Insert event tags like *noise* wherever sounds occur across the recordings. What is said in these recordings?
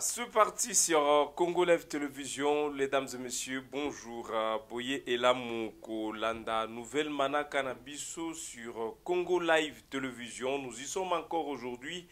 Ce c'est parti euh, sur Congo Live Télévision. dames et messieurs, bonjour. Euh, Boye Elamouko Landa, nouvelle Mana Cannabiso sur euh, Congo Live Télévision. Nous y sommes encore aujourd'hui.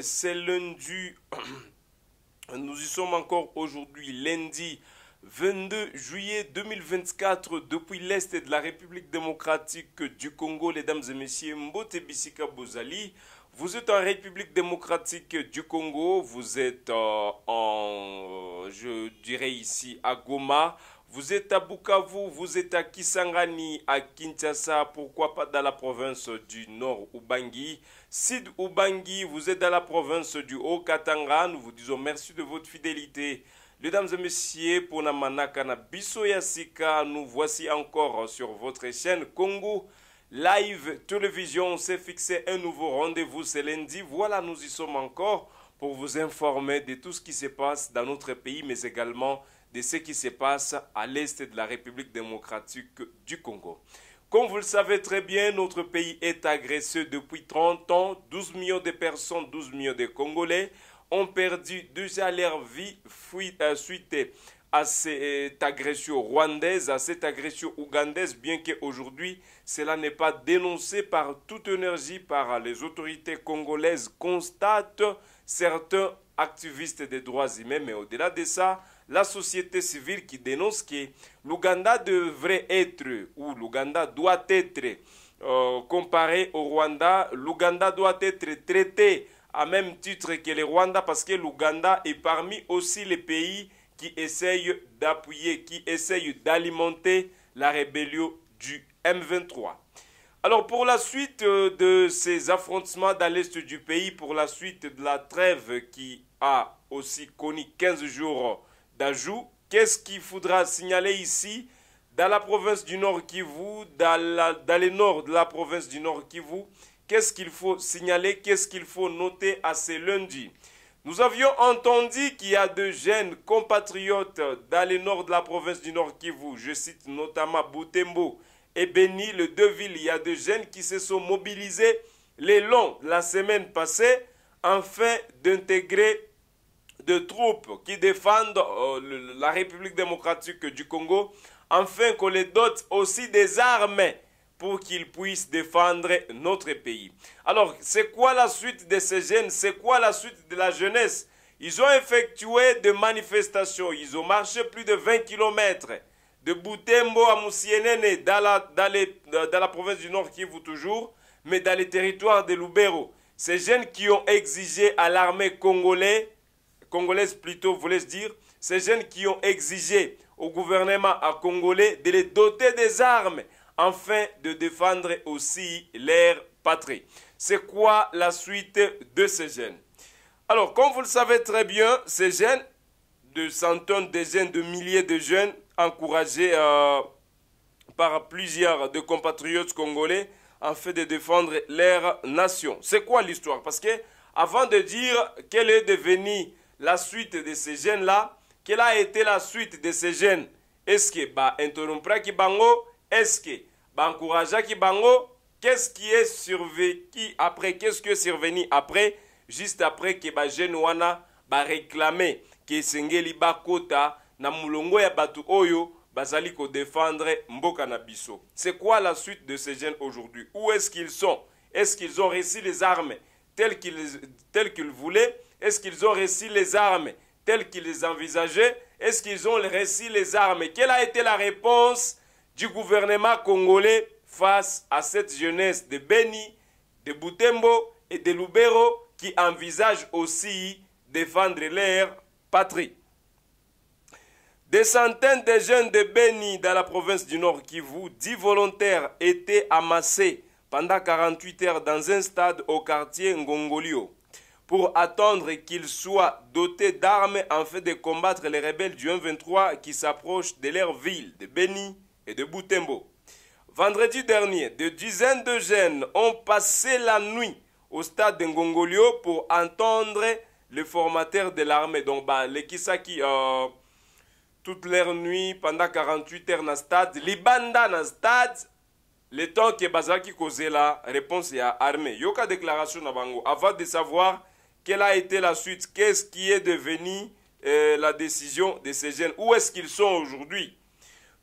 C'est lundi. *clears throat* Nous y sommes encore aujourd'hui, lundi 22 juillet 2024, depuis l'Est de la République démocratique du Congo. dames et messieurs, Mbote Bisika Bozali. Vous êtes en République démocratique du Congo, vous êtes euh, en, euh, je dirais ici, à Goma, vous êtes à Bukavu, vous êtes à Kisangani, à Kinshasa, pourquoi pas dans la province du Nord, Ubangi. Sid Ubangi, vous êtes dans la province du Haut-Katanga, nous vous disons merci de votre fidélité. Mesdames et messieurs, pour Namanakana Bisoyasika, nous voici encore sur votre chaîne Congo. Live Télévision s'est fixé un nouveau rendez-vous ce lundi. Voilà, nous y sommes encore pour vous informer de tout ce qui se passe dans notre pays, mais également de ce qui se passe à l'est de la République démocratique du Congo. Comme vous le savez très bien, notre pays est agressé depuis 30 ans. 12 millions de personnes, 12 millions de Congolais ont perdu déjà leur vie euh, suite à cette euh, agression rwandaise, à cette agression ougandaise, bien qu'aujourd'hui cela n'est pas dénoncé par toute énergie par les autorités congolaises, constatent certains activistes des droits humains, mais au-delà de ça, la société civile qui dénonce que l'Ouganda devrait être, ou l'Ouganda doit être, euh, comparé au Rwanda, l'Ouganda doit être traité à même titre que le Rwanda parce que l'Ouganda est parmi aussi les pays qui essayent d'appuyer, qui essayent d'alimenter la rébellion du M23. Alors pour la suite euh, de ces affrontements dans l'est du pays, pour la suite de la trêve qui a aussi connu 15 jours d'ajout, qu'est-ce qu'il faudra signaler ici dans la province du Nord Kivu, dans, dans le nord de la province du Nord Kivu Qu'est-ce qu'il faut signaler Qu'est-ce qu'il faut noter à ce lundi Nous avions entendu qu'il y a de jeunes compatriotes dans le nord de la province du Nord Kivu. Je cite notamment Boutembo et Béni, le deux villes. Il y a de jeunes qui se sont mobilisés les longs la semaine passée afin d'intégrer des troupes qui défendent euh, la République démocratique du Congo, afin qu'on les dote aussi des armes pour qu'ils puissent défendre notre pays. Alors, c'est quoi la suite de ces jeunes C'est quoi la suite de la jeunesse Ils ont effectué des manifestations. Ils ont marché plus de 20 kilomètres de Boutembo à Moussienene, dans la, dans, la province du Nord Kivu toujours, mais dans les territoires de Lubero. Ces jeunes qui ont exigé à l'armée congolaise, congolaise plutôt, vous je dire, ces jeunes qui ont exigé au gouvernement congolais de les doter des armes afin de défendre aussi leur patrie. C'est quoi la suite de ces jeunes Alors, comme vous le savez très bien, ces jeunes, de centaines de jeunes, de milliers de jeunes, encouragés euh, par plusieurs de compatriotes congolais, afin de défendre leur nation. C'est quoi l'histoire Parce que, avant de dire quelle est devenue la suite de ces jeunes-là, quelle a été la suite de ces jeunes Est-ce que, bah, qui Kibango, est-ce que, bankourajaki bango qu'est-ce qui est survécu après Qu'est-ce qui est survenu après Juste après que ba jeune wana ba réclamer que sengeli ba kota na mulongo batu oyo bazali ko défendre mboka C'est quoi la suite de ces jeunes aujourd'hui Où est-ce qu'ils sont Est-ce qu'ils ont réussi les armes telles qu'ils telles qu'ils voulaient Est-ce qu'ils ont réussi les armes telles qu'ils les envisageaient Est-ce qu'ils ont réussi les armes Quelle a été la réponse du gouvernement congolais face à cette jeunesse de Beni, de Boutembo et de Lubero qui envisage aussi défendre leur patrie. Des centaines de jeunes de Beni dans la province du Nord Kivu, dix volontaires étaient amassés pendant 48 heures dans un stade au quartier Ngongolio pour attendre qu'ils soient dotés d'armes en fait de combattre les rebelles du 1-23 qui s'approchent de leur ville de Beni et de Boutembo. Vendredi dernier, des dizaines de jeunes ont passé la nuit au stade de Ngongolio pour entendre les formateurs de l'armée. Donc, bah, les Kisaki, euh, toute leur nuit, pendant 48 heures dans le stade, les bandas dans le stade, le temps que Bazaki causait la réponse à l'armée. Yoka déclaration na bango. Avant de savoir quelle a été la suite, qu'est-ce qui est devenu euh, la décision de ces jeunes, où est-ce qu'ils sont aujourd'hui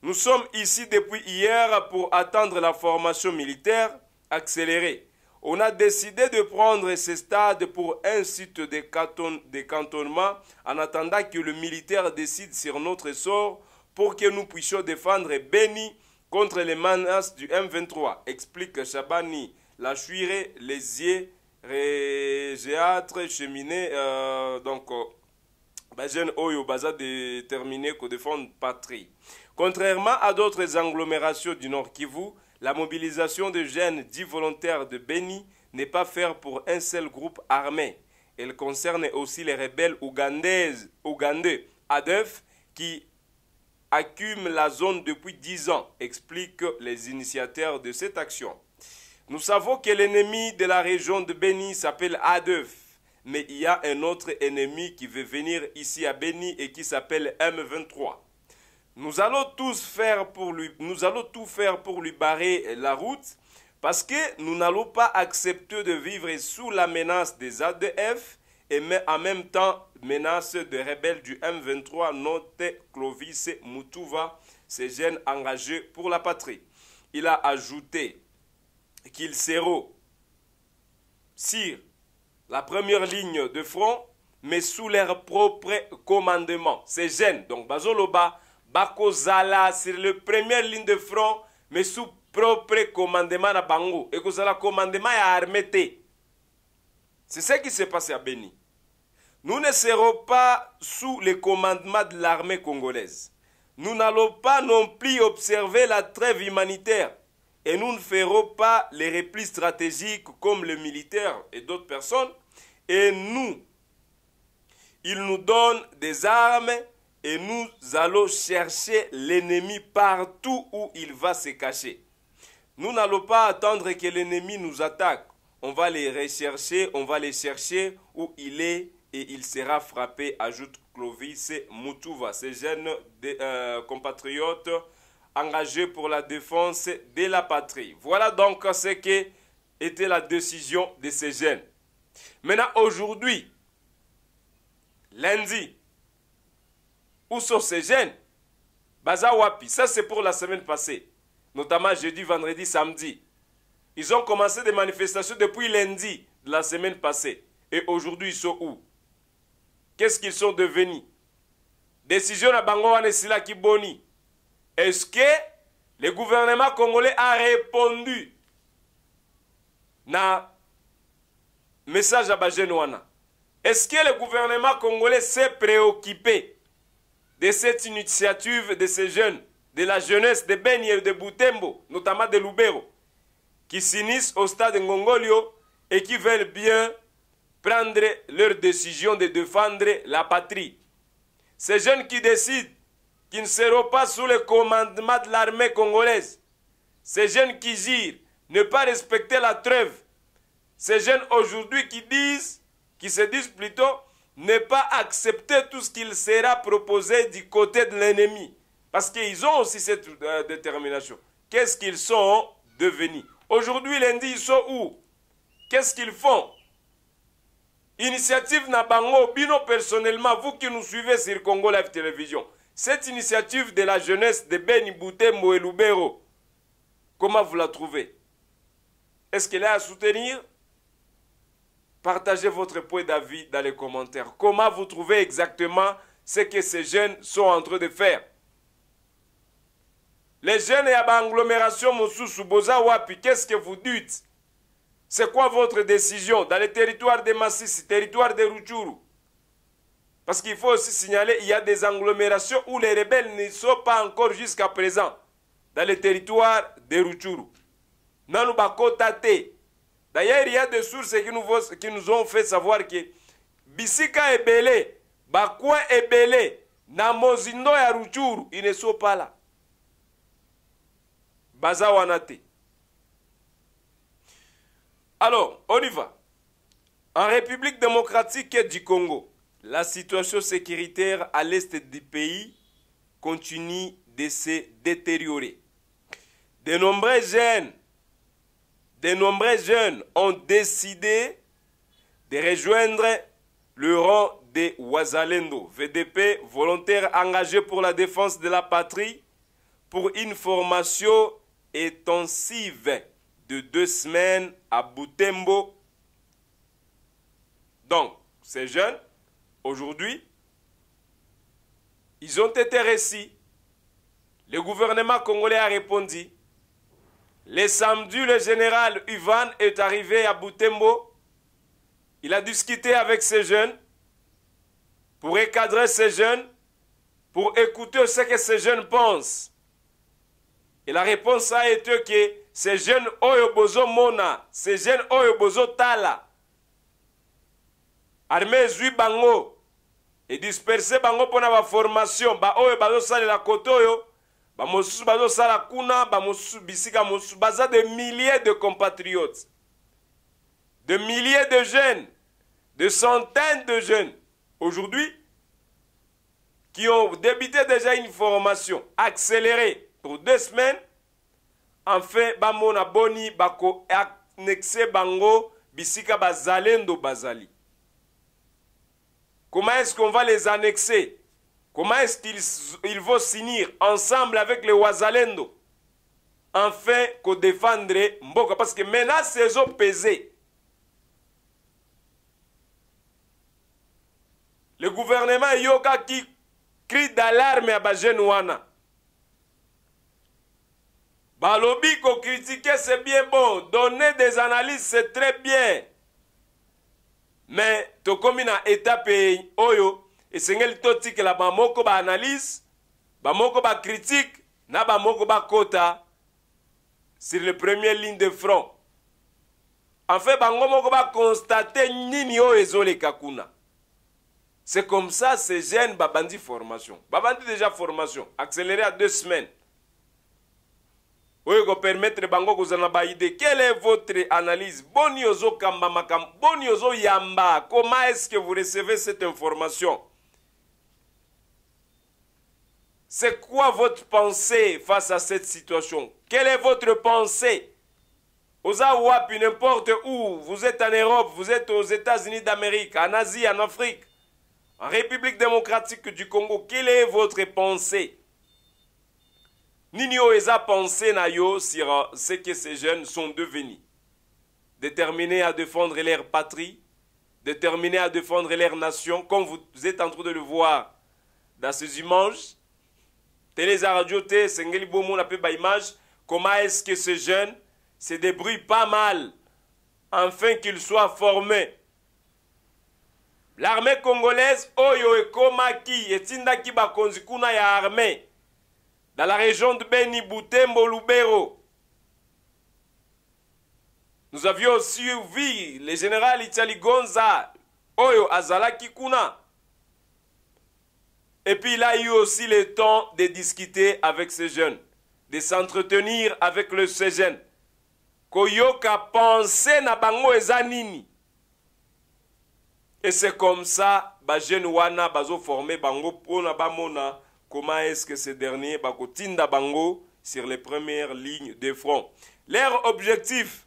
nous sommes ici depuis hier pour attendre la formation militaire accélérée. On a décidé de prendre ce stade pour un site de, cantonnement en attendant que le militaire décide sur notre sort pour que nous puissions défendre Béni contre les menaces du M23, explique Chabani Lachuire, Lézier, Régéâtre, Cheminée, euh, donc, euh, ben, jeune Oyo, Baza déterminé qu'on patrie. Contrairement à d'autres agglomérations du Nord Kivu, la mobilisation de jeunes dits volontaires de Beni n'est pas faite pour un seul groupe armé. Elle concerne aussi les rebelles Ougandais ougandais, ADEF, qui accumulent la zone depuis 10 ans, expliquent les initiateurs de cette action. Nous savons que l'ennemi de la région de Beni s'appelle ADEF, mais il y a un autre ennemi qui veut venir ici à Beni et qui s'appelle M23. Nous allons tous faire pour lui, nous allons tout faire pour lui barrer la route parce que nous n'allons pas accepter de vivre sous la menace des ADF et en même temps menace de rebelles du M23 noté Clovis Mutuva, ces jeunes engagés pour la patrie. Il a ajouté qu'ils seront sur la première ligne de front, mais sous leur propre commandement. Ces jeunes, donc Bazoloba, bakozala sur le première ligne de front mais sous propre commandement na bango kozala commandement à armée c'est ce qui s'est passé à Béni nous ne serons pas sous le commandement de l'armée congolaise nous n'allons pas non plus observer la trêve humanitaire et nous ne ferons pas les replis stratégiques comme les militaires et d'autres personnes. Et nous, ils nous donnent des armes et nous allons chercher l'ennemi partout où il va se cacher. Nous n'allons pas attendre que l'ennemi nous attaque. On va les rechercher, on va les chercher où il est et il sera frappé, ajoute Clovis Moutouva. Ces jeunes euh, compatriotes engagés pour la défense de la patrie. Voilà donc ce qui était la décision de ces jeunes. Maintenant, aujourd'hui, lundi, où sont ces jeunes Baza Wapi, ça c'est pour la semaine passée, notamment jeudi, vendredi, samedi. Ils ont commencé des manifestations depuis lundi de la semaine passée. Et aujourd'hui, ils sont où Qu'est-ce qu'ils sont devenus Décision à Bango Anesila Kiboni. Est-ce que le gouvernement congolais a répondu na message à Bajenouana Est-ce que le gouvernement congolais s'est préoccupé de cette initiative de ces jeunes, de la jeunesse de et de Boutembo, notamment de Lubero qui s'unissent au stade Ngongolio et qui veulent bien prendre leur décision de défendre la patrie. Ces jeunes qui décident qu'ils ne seront pas sous le commandement de l'armée congolaise, ces jeunes qui girent ne pas respecter la trêve, ces jeunes aujourd'hui qui disent, qui se disent plutôt ne pas accepter tout ce qu'il sera proposé du côté de l'ennemi. Parce qu'ils ont aussi cette euh, détermination. Qu'est-ce qu'ils sont devenus Aujourd'hui, lundi, ils sont où Qu'est-ce qu'ils font Initiative Nabango, Bino personnellement, vous qui nous suivez sur Congo Live Télévision, cette initiative de la jeunesse de Beni Bouté Moelubero, comment vous la trouvez Est-ce qu'elle est à soutenir Partagez votre point d'avis dans les commentaires. Comment vous trouvez exactement ce que ces jeunes sont en train de faire Les jeunes et la agglomération Bosawa, Wapi, qu'est-ce que vous dites C'est quoi votre décision dans les territoires de Massissi, territoire de Ruchuru Parce qu'il faut aussi signaler, il y a des agglomérations où les rebelles ne sont pas encore jusqu'à présent dans les territoires de Ruchuru. nanubakota te D'ailleurs, il y a des sources qui nous, ont fait savoir que Bisika Bakoua et belé, Namozindo et Ruchuru, ils ne sont pas là. Bazawanate. Alors, on y va. En République démocratique du Congo, la situation sécuritaire à l'est du pays continue de se détériorer. De nombreux jeunes de nombreux jeunes ont décidé de rejoindre le rang des Ouazalendo, VDP, volontaires engagés pour la défense de la patrie, pour une formation intensive de deux semaines à Boutembo. Donc, ces jeunes, aujourd'hui, ils ont été récits. Le gouvernement congolais a répondu le samedi, le général Ivan est arrivé à Boutembo. Il a discuté avec ces jeunes pour encadrer ces jeunes, pour écouter ce que ces jeunes pensent. Et la réponse a été que ces jeunes Oyobozo Mona, ces jeunes Oyobozo Tala, armés, bango et dispersés bango pour la formation, ba la kotoyo, bamosusu bazosala kuna bisika des de milliers de compatriotes de milliers de jeunes de centaines de jeunes aujourd'hui qui ont débuté déjà une formation accélérée pour deux semaines enfin bamona boni bango bisika bazalendo bazali comment est-ce qu'on va les annexer Comment est-ce qu'ils ils vont s'unir ensemble avec les Ouazalendo afin qu'on défendre Mboka Parce que maintenant, ces eaux pesées. Le gouvernement Yoka qui crie d'alarme à Bajenouana. Balobi qu'on critiquer, c'est bien bon. Donner des analyses, c'est très bien. Mais, Tokomina, étape Oyo. Et c'est que la bamoko baanalyse bamoko critique, na bamoko quota sur les premières lignes de front en fait bango moko constater nini o ezoleka kakuna c'est comme ça ces jeunes babandi formation babandi déjà formation accéléré à deux semaines Vous permettre bango kozala une baide quelle est votre analyse boni ozokamba boni Yamba. comment est ce que vous recevez cette information c'est quoi votre pensée face à cette situation Quelle est votre pensée Aux Aouap, n'importe où, vous êtes en Europe, vous êtes aux États-Unis d'Amérique, en Asie, en Afrique, en République démocratique du Congo, quelle est votre pensée Nini pas pensé Nayo sur ce que ces jeunes sont devenus. Déterminés à défendre leur patrie, déterminés à défendre leur nation, comme vous êtes en train de le voir dans ces images, télé za radio te Sengeli bomo comment est-ce que ces jeunes se débrouillent pas mal afin qu'ils soient formés l'armée congolaise oyo ekomaki etindaki bakonzi kuna ya armée dans la région de beni butembo lubero nous avions suivi le général itali gonza oyo azalaki kuna et puis il a eu aussi le temps de discuter avec ces jeunes, de s'entretenir avec le, ces jeunes. Koyoka pensé na ezanini. Et c'est comme ça, ba jeune wana bazo bango pona bamona comment est-ce que ces derniers sur les premières lignes de front. Leur objectif,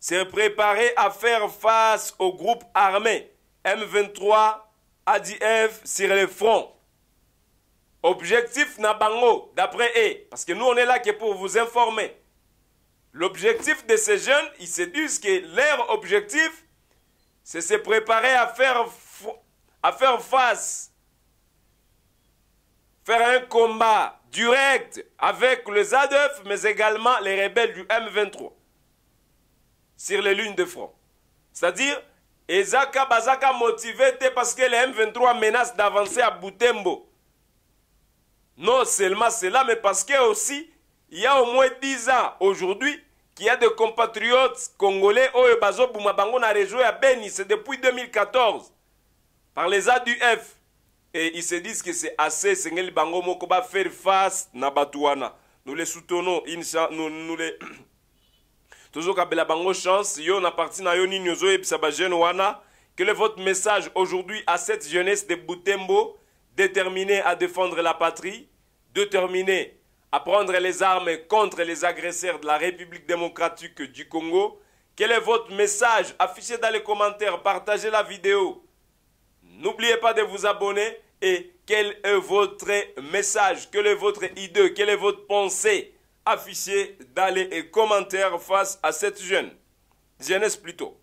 c'est préparer à faire face au groupe armé M23 a sur le front. Objectif Nabango, d'après eux, parce que nous on est là que pour vous informer. L'objectif de ces jeunes, ils se disent que leur objectif, c'est se préparer à faire, à faire face, faire un combat direct avec les ADF, mais également les rebelles du M23 sur les lignes de front. C'est-à-dire, ezaka bazaka motive te parce que le m23 menace d'avancer à butembo non seulement cela mais parce que aussi il y a au moins 10 ans aujourd'hui qu'il y a des compatriotes congolais oyo oh, bazobuma bango na région ya beni c'est depuis 2014 par les aduf et ils se disent que c'est assez esengeli bango moko bafaire face na bato wana nous les soutenons nous, nous les *clears throat* Toujours tozokabela bango chance yo na na yo et Quel est votre message aujourd'hui à cette jeunesse de Boutembo, déterminée à défendre la patrie, déterminée à prendre les armes contre les agresseurs de la République démocratique du Congo Quel est votre message Affichez dans les commentaires, partagez la vidéo. N'oubliez pas de vous abonner et quel est votre message Quelle est votre idée Quelle est votre pensée affiché dans les euh, commentaires face à cette jeune, jeunesse plutôt.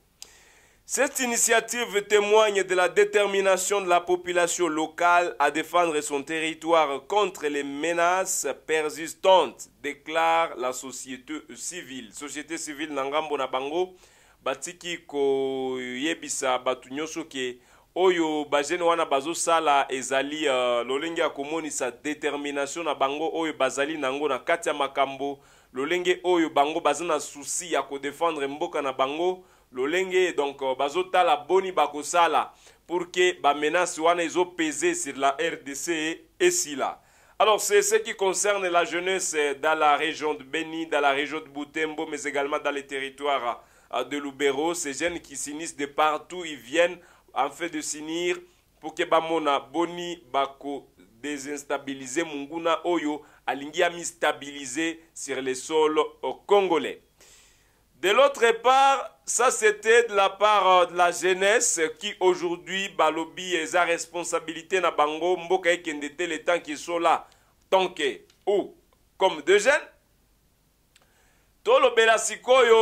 Cette initiative témoigne de la détermination de la population locale à défendre son territoire contre les menaces persistantes, déclare la société civile. Société civile Nangambo Nabango, Batiki Koyebisa oyo bajene wana bazosala ezali uh, lolenge ya sa détermination na bango oyo bazali nango na kati makambo lolenge oyo bango baza na susi ya kodefendre mboka na bango lolenge donc euh, bazotala boni bakosala pour ke bamena wana ezopese sur la rdc esila alors c'est ce qui concerne la jeunesse euh, dans la région de beni dans la région de boutembo mais également dans les territoires euh, de lubero ces jeunes qui s'unissent de partout ils viennent afin de s'unir mpo ke bamona boni bakodésinstabilize monguna oyo alingi amistabilize sur le sol congolais de l'autre part ça c'était de la part euh, de la jeunesse qui aujourd'hui balobi eza responsabilité na bango mboka ekende te le temps kisola tanke ou comme de jeunes tolobela sikoyo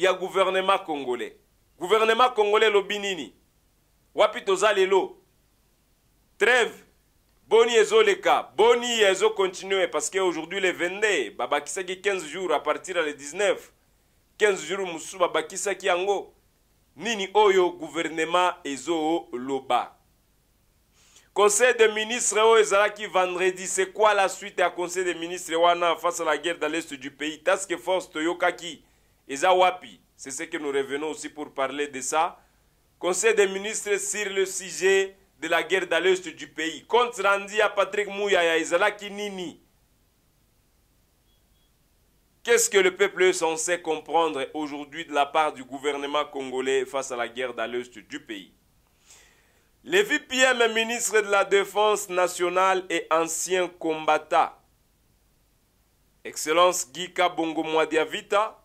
ya gouvernement congolais gouvernement congolais Lobinini, wapi toza lelo trêve boni leka, boni continue, parce que aujourd'hui le Babaki babakisaki 15 jours à partir de 19 15 jours musu babakisaki ango, nini oyo gouvernement ezo loba. conseil des ministres oyo ezalaki vendredi c'est quoi la suite à conseil des ministres wana face à la guerre dans l'est du pays taske force toyokaki eza wapi c'est ce que nous revenons aussi pour parler de ça. Conseil des ministres sur le sujet de la guerre dans du pays. Contre rendu à Patrick Mouyaya Izala Kinini. Qu'est-ce que le peuple est censé comprendre aujourd'hui de la part du gouvernement congolais face à la guerre dans du pays Le VPM ministre de la Défense nationale et ancien combattant, Excellence Gika Kabongo Mwadiavita,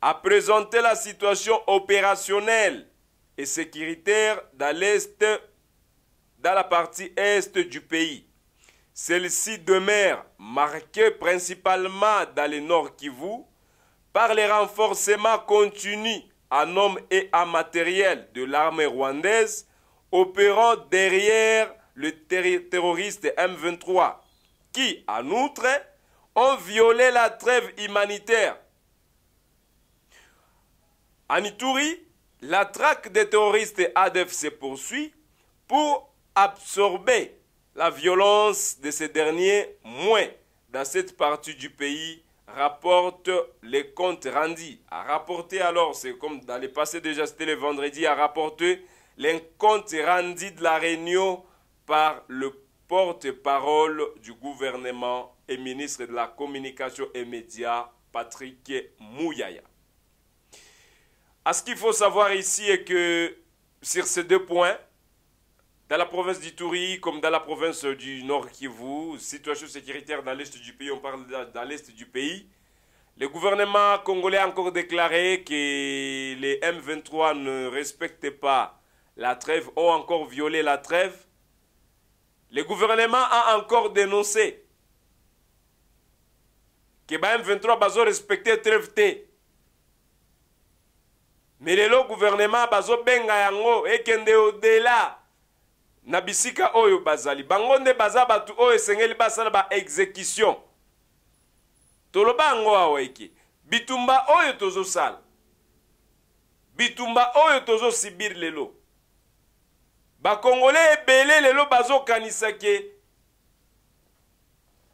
a présenté la situation opérationnelle et sécuritaire dans l'Est, dans la partie Est du pays. Celle-ci demeure marquée principalement dans le Nord Kivu par les renforcements continus en hommes et en matériel de l'armée rwandaise opérant derrière le terroriste M23 qui, en outre, ont violé la trêve humanitaire en Itourie, la traque des terroristes ADF se poursuit pour absorber la violence de ces derniers moins dans cette partie du pays, rapporte les comptes rendus. A rapporter alors, c'est comme dans le passé déjà, c'était le vendredi, a rapporter les comptes rendus de la réunion par le porte-parole du gouvernement et ministre de la Communication et Médias, Patrick Mouyaya ce qu'il faut savoir ici est que sur ces deux points, dans la province du Touri comme dans la province du Nord Kivu, situation sécuritaire dans l'est du pays, on parle dans l'est du pays, le gouvernement congolais a encore déclaré que les M23 ne respectaient pas la trêve, ont encore violé la trêve. Le gouvernement a encore dénoncé que les M23 respectaient respecté la trêve me lelo guvernema bazobenga yango ekende odela na bisika oyo bazali bango nde baza bato oyo esengeli basala baexécution toloba yango awa eke bitumba oyo tozosala bitumba oyo tozosibir lelo bakongole ebele lelo bazokanisa ke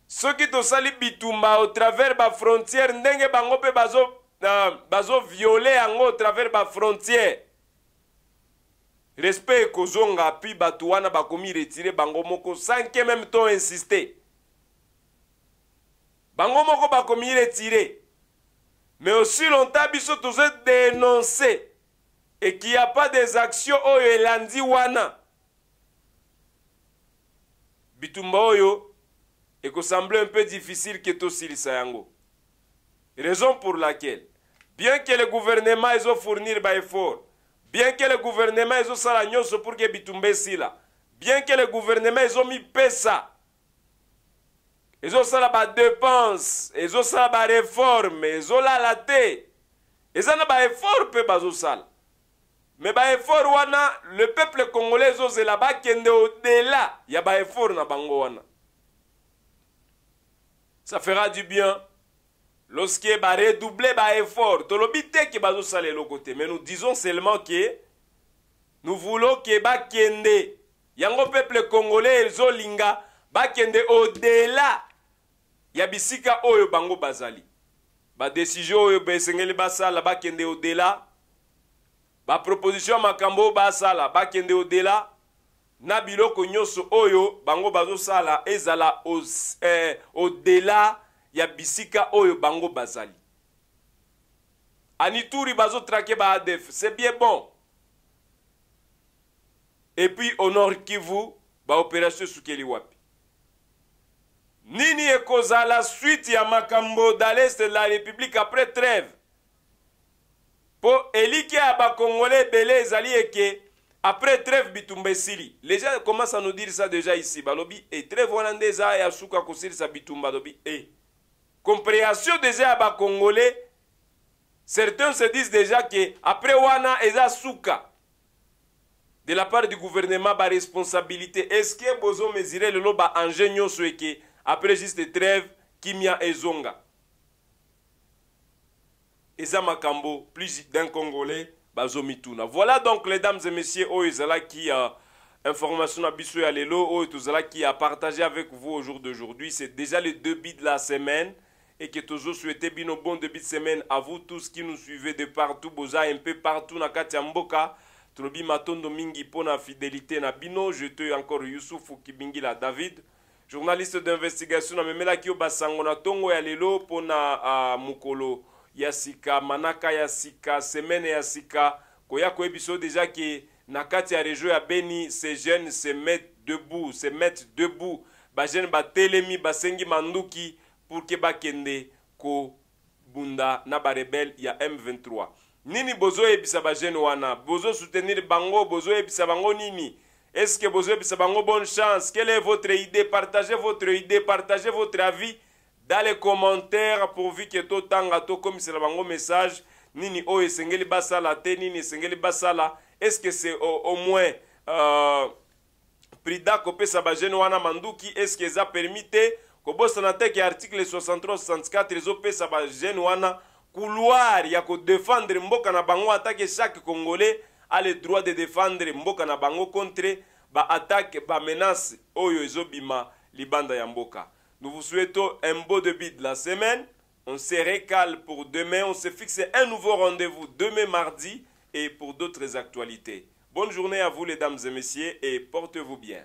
soki tosali bitumba au travers bafrontière ndenge bango mpe bazo bazoviole yango au travers bafrontière respect ekozonga mpi bato wana bakomi retire bango moko sanke meme to insiste bango moko bakomi retire mais aussi longtemps biso tozo dénonce et qu'il n'y a pas des actions oyo oh, elandi wana bitumba oyo oh, ekosemble un peu difficile ke tosilisa yango raison pour laquelle bien que le gouvernement ezofournir baeffort bien que le gouvernement ezosala nyonso pour ke bitumba esila bien que le gouvernement ezomipesa ezosala badepense ezosala bareforme ezolala te eza na baeffort mpe bazosala me baeffort wana le peuple congolais ezozela bakende odela ya baeffort na bango wana ça fera du bien lorsque baredouble baeffort tolobi te ke bazosala eloko te mais nous disons seulement ke nous voulons ke bakende yango peuple congolais ezolinga bakende odela ya bisika oyo bango bazali badesizio oyo besengeli basala bakende odela baproposition ya makambo oyo basala bakende odela na biloko nyonso oyo bango bazosala ezala os, eh, odela ya bisika oyo bango bazali anituri bazotrake ba adf c'est bien bon epuis au nord kivu baopération esukeli wapi nini ekozala suite ya makambo daleste la république après trêve mpo elike ya bakongole ebele ezali eke après trêve bitumba esili les gens commencent à nous dire ça déjà ici balobi e trêve wana nde eza ya suka kosilisa bitumba alobi e eh. compréhension déjà la Congolais... certains se disent déjà que après wana eza Souka... de la part du gouvernement responsabilité, Est-ce que eske bozomesire le lot ceux souéke après juste trêve kimia ezonga eza makambo plus d'un congolais bazomituna voilà donc les dames et messieurs Oezala oh, qui a euh, information à biso ya lelo qui a partagé avec vous au jour d'aujourd'hui c'est déjà le début de la semaine et que toujours souhaité bino bon début de semaine à vous tous qui nous suivez de partout boza un peu partout na kati ya mboka tolobi matondo mingi mpo na fidélité na bino jete encore yusufu kibingila david journaliste d'investigation namemelaki yo basango na ntongo ya lelo mpo na uh, mokolo ya sika manaka ya sika semaine ya sika koya koyebisa yo deja ke na kati ya région ya beni ces jeunes se mettre debout se mettre debout bajeune batelemi basengi manduki pour ke bakende kobunda na barebele ya m23 nini bozoyebisa bajeune wana bozosoutenir bango bozoyebisa bango nini est ce que bozoyebisa bango bonne chance quelle est votre idée partagez votre idée partagez votre avis dans les commentaires pourvu ke totanga tokomisela bango message nini oyo esengeli basala te nini esengeli basala est ce que c'est au, au moins euh, prida kopesa bajeune wana manduki est ce que eza permis te kobosana te ke article 63-64 ezopesa gêner wana couloir ya défendre mboka na bango atake chaque congolais a le droit de défendre mboka na bango contre ba bah, menace oyo bima libanda ya mboka nous vous souhaitons un beau début de la semaine on se récale pour demain on se fixe un nouveau rendez-vous demain mardi et pour d'autres actualités bonne journée à vous les dames et messieurs et portez-vous bien